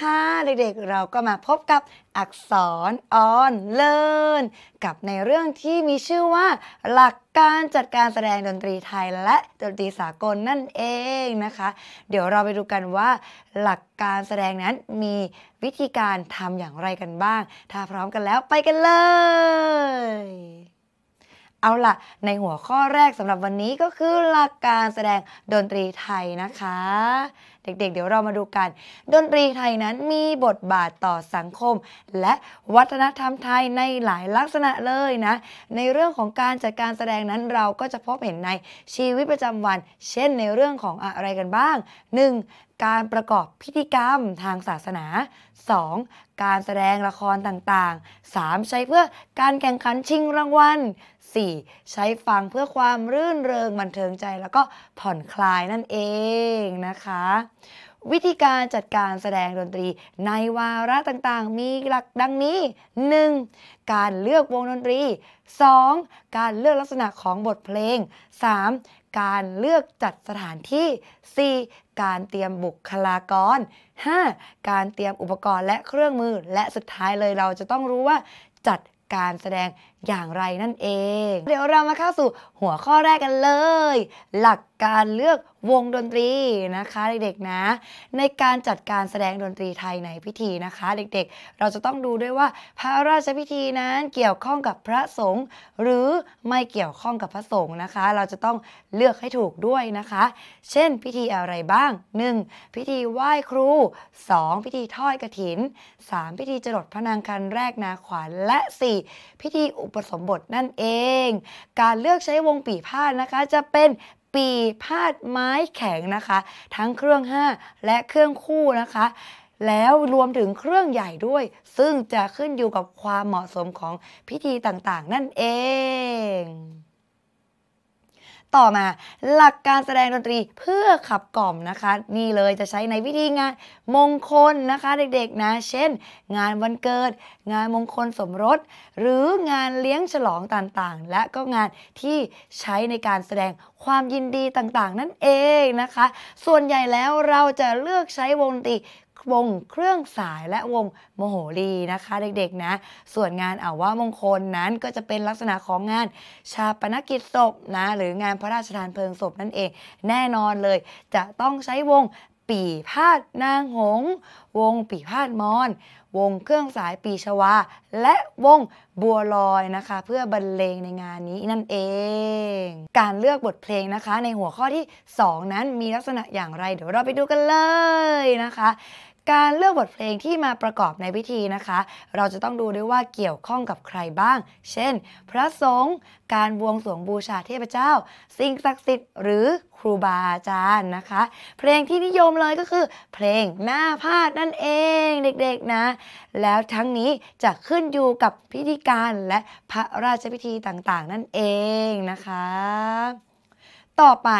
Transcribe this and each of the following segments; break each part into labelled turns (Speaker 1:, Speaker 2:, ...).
Speaker 1: ค่ะเด็กๆ เราก็มาพบกับอักษรออนเลินกับในเรื่องที่มีชื่อว่า หลักการจัดการแสดงดนตรีไทยและดนตรีสากลนั่นเองนะคะ เดี๋ยวเราไปดูกันว่า หลักการแสดงนั้นมีวิธีการทำอย่างไรกันบ้าง ถ้าพร้อมกันแล้วไปกันเลยเอาล่ะในหัวข้อแรกสำหรับวันนี้ก็คือหลักการแสดงดนตรีไทยนะคะ เด็กๆเเดี๋ยวเรามาดูกัน ดนตรีไทยนั้นมีบทบาทต่อสังคม และวัฒนธรรมไทยในหลายลักษณะเลยนะ ในเรื่องของการจัดการแสดงนั้นเราก็จะพบเห็นในชีวิตประจำวันเช่นในเรื่องของอะไรกันบ้าง 1. การประกอบพิธีกรรมทางศาสนา 2. การแสดงละครต่าง ๆ 3. ใช้เพื่อการแข่งขันชิงรางวัล 4. ใช้ฟังเพื่อความรื่นเริงบันเทิงใจแล้วก็ผ่อนคลายนั่นเองนะคะวิธีการจัดการแสดงดนตรีในวาระต่างๆมีหลักดังนี้ 1. การเลือกวงดนตรี 2. การเลือกลักษณะของบทเพลง 3. การเลือกจัดสถานที่ 4. การเตรียมบุคลากร 5. การเตรียมอุปกรณ์และเครื่องมือ และสุดท้ายเลยเราจะต้องรู้ว่า จัดการแสดงอย่างไรนั่นเอง เดี๋ยวเรามาเข้าสู่หัวข้อแรกกันเลย หลักการเลือกวงดนตรีนะคะเด็กๆนะในการจัดการแสดงดนตรีไทยในพิธีนะคะเด็กๆ เราจะต้องดูด้วยว่าพระราชพิธีนั้นเกี่ยวข้องกับพระสงฆ์หรือไม่เกี่ยวข้องกับพระสงฆ์นะคะ เราจะต้องเลือกให้ถูกด้วยนะคะ เช่นพิธีอะไรบ้าง 1. พิธีไหว้ครู 2. พิธีทอดกรถิน 3. พิธีจรดพระนางคันแรกนาขวานและ 4. พิธีอุปสมบทนั่นเอง การเลือกใช้วงปีพาดนะคะจะเป็นปีพาดไม้แข็งนะคะ ทั้งเครื่อง 5 และเครื่องคู่นะคะ แล้วรวมถึงเครื่องใหญ่ด้วยซึ่งจะขึ้นอยู่กับความเหมาะสมของพิธีต่างๆนั่นเองต่อมาหลักการแสดงดนตรีเพื่อขับกล่อมนะคะ นี่เลยจะใช้ในวิธีงานมงคลนะคะเด็กๆนะ เช่นงานวันเกิด งานมงคลสมรส หรืองานเลี้ยงฉลองต่างๆ และก็งานที่ใช้ในการแสดงความยินดีต่างๆนั่นเองนะคะ ส่วนใหญ่แล้วเราจะเลือกใช้วงดนตรีวงเครื่องสายและวงโมโหรีนะคะเด็กๆนะ ส่วนงานอ่าวว่ามงคลนั้นก็จะเป็นลักษณะของงาน ชาปนกิจศพนะ หรืองานพระราชทานเพลิงศพนั่นเอง แน่นอนเลย จะต้องใช้วงปีพาดนางหงวงปีพาดมอนวงเครื่องสายปีชวาและวงบัวลอยนะคะ เพื่อบรรเลงในงานนี้นั่นเอง การเลือกบทเพลงนะคะ ในหัวข้อที่ 2 นั้นมีลักษณะอย่างไรเดี๋ยวเราไปดูกันเลยนะคะการเลือกบทเพลงที่มาประกอบในพิธีนะคะ เราจะต้องดูด้วยว่าเกี่ยวข้องกับใครบ้าง เช่น พระสงฆ์การบวงสรวงบูชาเทพเจ้า สิ่งศักดิ์สิทธิ์ หรือครูบาอาจารย์นะคะ เพลงที่นิยมเลยก็คือเพลงหน้าพาดนั่นเองเด็กๆนะ แล้วทั้งนี้จะขึ้นอยู่กับพิธีการและพระราชพิธีต่างๆ นั่นเองนะคะต่อไป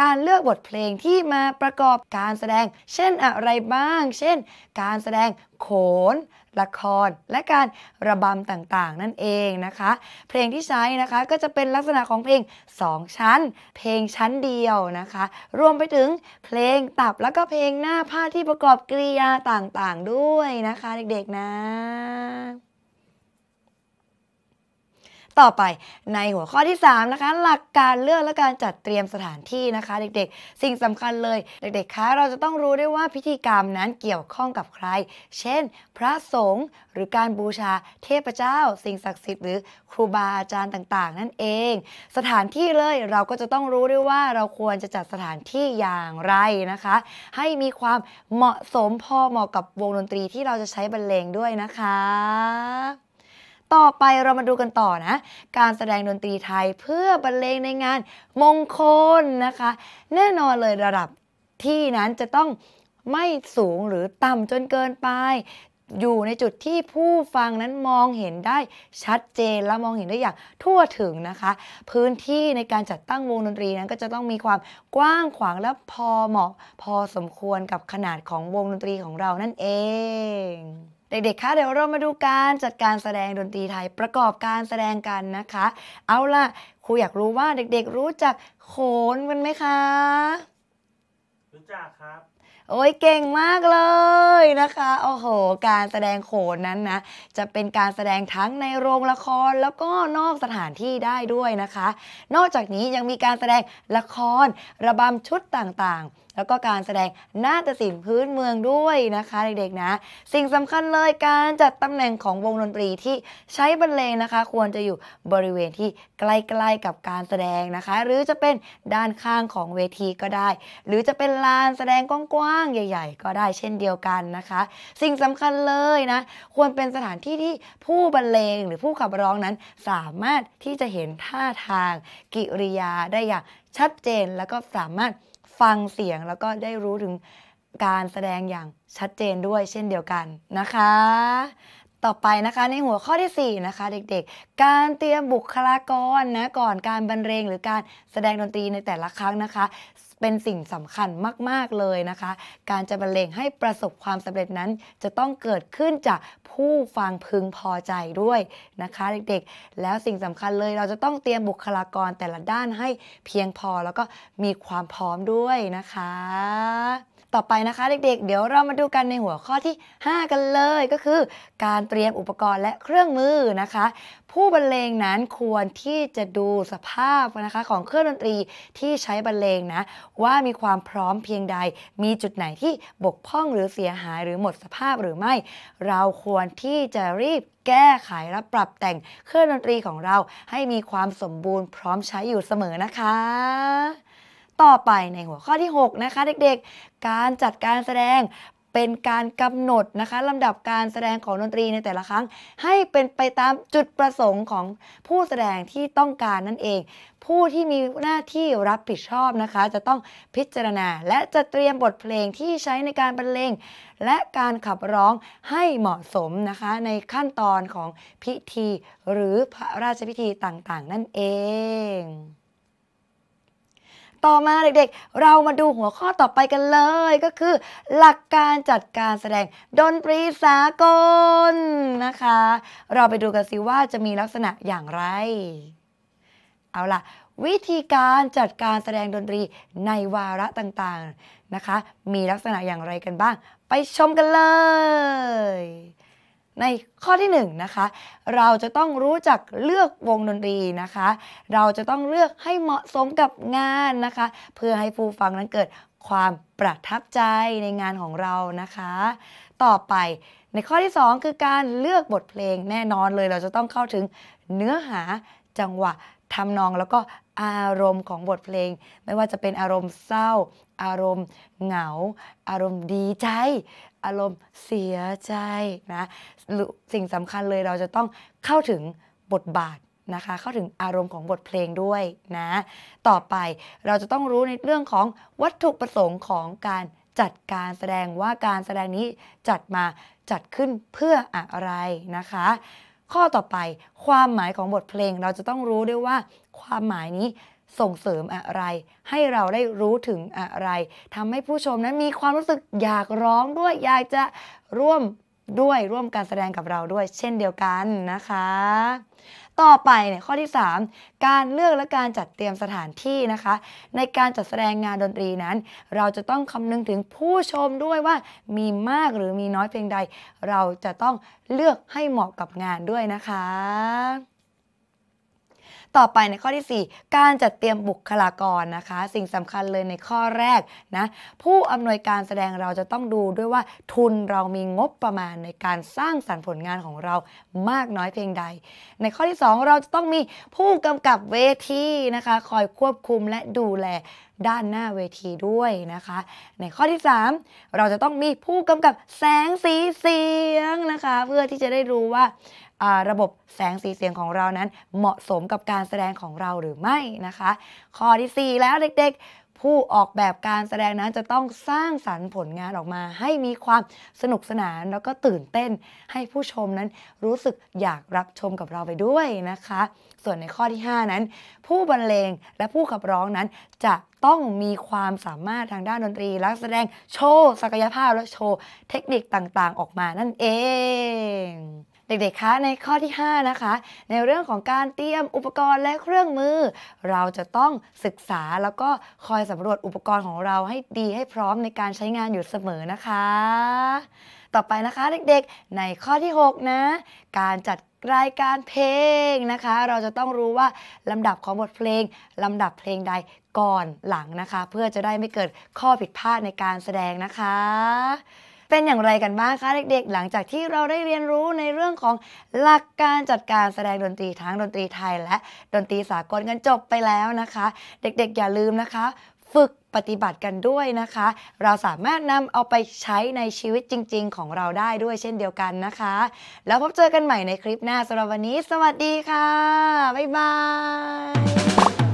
Speaker 1: การเลือกบทเพลงที่มาประกอบการแสดงเช่นอะไรบ้าง เช่น การแสดงโขนละคร และการระบำต่างๆ นั่นเองนะคะ เพลงที่ใช้นะคะก็จะเป็นลักษณะของเพลง2ชั้น เพลงชั้นเดียวนะคะรวมไปถึงเพลงตับ แล้วก็เพลงหน้าผ้าที่ประกอบกริยาต่างๆ ด้วยนะคะเด็กๆนะต่อไปในหัวข้อที่ 3 นะคะ หลักการเลือกและการจัดเตรียมสถานที่นะคะ เด็กๆ สิ่งสำคัญเลย เด็กๆ คะเราจะต้องรู้ได้ว่าพิธีกรรมนั้นเกี่ยวข้องกับใคร เช่นพระสงฆ์หรือการบูชาเทพเจ้าสิ่งศักดิ์สิทธิ์หรือครูบาอาจารย์ต่างๆ นั่นเอง สถานที่เลยเราก็จะต้องรู้ด้วยว่าเราควรจะจัดสถานที่อย่างไรนะคะ ให้มีความเหมาะสมพอเหมาะกับวงดนตรีที่เราจะใช้บรรเลงด้วยนะคะต่อไปเรามาดูกันต่อนะการแสดงดนตรีไทยเพื่อบรรเลงในงานมงคลนะคะแน่นอนเลยระดับที่นั้นจะต้องไม่สูงหรือต่ำจนเกินไป อยู่ในจุดที่ผู้ฟังนั้นมองเห็นได้ชัดเจนและมองเห็นได้อย่างทั่วถึงนะคะ พื้นที่ในการจัดตั้งวงดนตรีนั้น ก็จะต้องมีความกว้างขวางและพอเหมาะพอสมควรกับขนาดของวงดนตรีของเรานั่นเองเด็กๆ คะ เดี๋ยวเรามาดูการจัดการแสดงดนตรีไทยประกอบการแสดงกันนะคะ เอาล่ะ ครูอยากรู้ว่าเด็กๆรู้จักโขนกันไหมคะ รู้จักครับ โอ้ยเก่งมากเลยนะคะโอ้โห การแสดงโขนนั้นนะ จะเป็นการแสดงทั้งในโรงละครแล้วก็นอกสถานที่ได้ด้วยนะคะ นอกจากนี้ยังมีการแสดงละคร ระบำชุดต่างๆแล้วก็การแสดงนาฏศิลป์พื้นเมืองด้วยนะคะเด็กๆนะ สิ่งสำคัญเลยการจัดตำแหน่งของวงดนตรีที่ใช้บรรเลงนะคะ ควรจะอยู่บริเวณที่ใกล้ๆกับการแสดงนะคะ หรือจะเป็นด้านข้างของเวทีก็ได้ หรือจะเป็นลานแสดงกว้างๆใหญ่ ๆ ก็ได้เช่นเดียวกันนะคะ สิ่งสำคัญเลยนะควรเป็นสถานที่ที่ผู้บรรเลงหรือผู้ขับร้องนั้นสามารถที่จะเห็นท่าทางกิริยาได้อย่างชัดเจน แล้วก็สามารถฟังเสียงแล้วก็ได้รู้ถึงการแสดงอย่างชัดเจนด้วยเช่นเดียวกันนะคะ ต่อไปนะคะในหัวข้อที่ 4 นะคะเด็กๆ การเตรียมบุคลากรนะก่อนการบรรเลงหรือการแสดงดนตรีในแต่ละครั้งนะคะเป็นสิ่งสำคัญมาก ๆ เลยนะคะ การจะบรรเลงให้ประสบความสำเร็จนั้นจะต้องเกิดขึ้นจากผู้ฟังพึงพอใจด้วยนะคะเด็กๆ แล้วสิ่งสำคัญเลยเราจะต้องเตรียมบุคลากรแต่ละด้านให้เพียงพอแล้วก็มีความพร้อมด้วยนะคะต่อไปนะคะเด็กๆเดี๋ยวเรามาดูกันในหัวข้อที่ 5 กันเลยก็คือการเตรียมอุปกรณ์และเครื่องมือนะคะ ผู้บรรเลงนั้นควรที่จะดูสภาพนะคะ ของเครื่องดนตรีที่ใช้บรรเลงนะ ว่ามีความพร้อมเพียงใด มีจุดไหนที่บกพร่องหรือเสียหายหรือหมดสภาพหรือไม่ เราควรที่จะรีบแก้ไขและปรับแต่งเครื่องดนตรีของเราให้มีความสมบูรณ์พร้อมใช้อยู่เสมอนะคะต่อไปในหัวข้อที่ 6 นะคะ เด็กๆ การจัดการแสดงเป็นการกำหนดนะคะลำดับการแสดงของดนตรีในแต่ละครั้งให้เป็นไปตามจุดประสงค์ของผู้แสดงที่ต้องการนั่นเอง ผู้ที่มีหน้าที่รับผิดชอบนะคะจะต้องพิจารณา และจะเตรียมบทเพลงที่ใช้ในการบรรเลงและการขับร้องให้เหมาะสมนะคะในขั้นตอนของพิธีหรือพระราชพิธีต่างๆ นั่นเองต่อมาเด็กๆ เรามาดูหัวข้อต่อไปกันเลยก็คือ หลักการจัดการแสดงดนตรีสากลนะคะ เราไปดูกันสิว่าจะมีลักษณะอย่างไรเอาล่ะ วิธีการจัดการแสดงดนตรีในวาระต่างๆนะคะ มีลักษณะอย่างไรกันบ้าง ไปชมกันเลยในข้อที่1นนะคะ เราจะต้องรู้จักเลือกวงดนตรีนะคะ เราจะต้องเลือกให้เหมาะสมกับงานนะคะ เพื่อให้ผู้ฟังนั้นเกิดความประทับใจในงานของเรานะคะ ต่อไปในข้อที่ 2 คือการเลือกบทเพลงแน่นอนเลย เราจะต้องเข้าถึงเนื้อหาจังหวะทำนองแล้วก็อารมณ์ของบทเพลง ไม่ว่าจะเป็นอารมณ์เศร้า อารมณ์เหงา อารมณ์ดีใจอารมณ์เสียใจนะสิ่งสำคัญเลยเราจะต้องเข้าถึงบทบาทนะคะเข้าถึงอารมณ์ของบทเพลงด้วยนะต่อไปเราจะต้องรู้ในเรื่องของวัตถุประสงค์ของการจัดการแสดงว่าการแสดงนี้จัดมาจัดขึ้นเพื่ออะไรนะคะ ข้อต่อไปความหมายของบทเพลงเราจะต้องรู้ด้วยว่าความหมายนี้ส่งเสริมอะไร ให้เราได้รู้ถึงอะไรทำให้ผู้ชมนั้นมีความรู้สึกอยากร้องด้วยอยากจะร่วมด้วยร่วมการแสดงกับเราด้วย เช่นเดียวกันนะคะ ต่อไปเนี่ยข้อที่ 3 การเลือกและการจัดเตรียมสถานที่นะคะ ในการจัดแสดงงานดนตรีนั้น เราจะต้องคำนึงถึงผู้ชมด้วยว่ามีมากหรือมีน้อยเพียงใด เราจะต้องเลือกให้เหมาะกับงานด้วยนะคะต่อไปในข้อที่ 4 การจัดเตรียมบุคลากรนะคะ สิ่งสำคัญเลยในข้อแรกนะผู้อำนวยการแสดงเราจะต้องดูด้วยว่าทุนเรามีงบประมาณในการสร้างสรรค์ผลงานของเรามากน้อยเพียงใด ในข้อที่ 2 เราจะต้องมีผู้กำกับเวทีนะคะคอยควบคุมและดูแลด้านหน้าเวทีด้วยนะคะ ในข้อที่ 3 เราจะต้องมีผู้กำกับแสงสีเสียงนะคะ เพื่อที่จะได้รู้ว่าระบบแสงสีเสียงของเรานั้น เหมาะสมกับการแสดงของเราหรือไม่นะคะ ข้อที่4แล้วเด็กๆ ผู้ออกแบบการแสดงนั้นจะต้องสร้างสรรค์ผลงานออกมา ให้มีความสนุกสนาน แล้วก็ตื่นเต้น ให้ผู้ชมนั้นรู้สึกอยากรับชมกับเราไปด้วยนะคะ ส่วนในข้อที่ 5 นั้น ผู้บรรเลงและผู้ขับร้องนั้นจะต้องมีความสามารถทางด้านดนตรีและแสดงโชว์ศักยภาพและโชว์เทคนิคต่างๆ ออกมานั่นเองเด็กๆ คะ ในข้อที่5นะคะ ในเรื่องของการเตรียมอุปกรณ์และเครื่องมือ เราจะต้องศึกษาแล้วก็คอยสำรวจอุปกรณ์ของเราให้ดีให้พร้อมในการใช้งานอยู่เสมอนะคะ ต่อไปนะคะเด็กๆ ในข้อที่6นะ การจัดรายการเพลงนะคะ เราจะต้องรู้ว่าลำดับของบทเพลง ลำดับเพลงใดก่อนหลังนะคะ เพื่อจะได้ไม่เกิดข้อผิดพลาดในการแสดงนะคะเป็นอย่างไรกันบ้างคะเด็กๆ หลังจากที่เราได้เรียนรู้ในเรื่องของหลักการจัดการแสดงดนตรีทั้งดนตรีไทยและ ดนตรีสากลกันจบไปแล้วนะคะ เด็กๆอย่าลืมนะคะ ฝึกปฏิบัติกันด้วยนะคะ เราสามารถนำเอาไปใช้ในชีวิตจริง ๆ ของเราได้ด้วยเช่นเดียวกันนะคะ แล้วพบเจอกันใหม่ในคลิปหน้าสำหรับวันนี้ สวัสดีค่ะบ๊ายบาย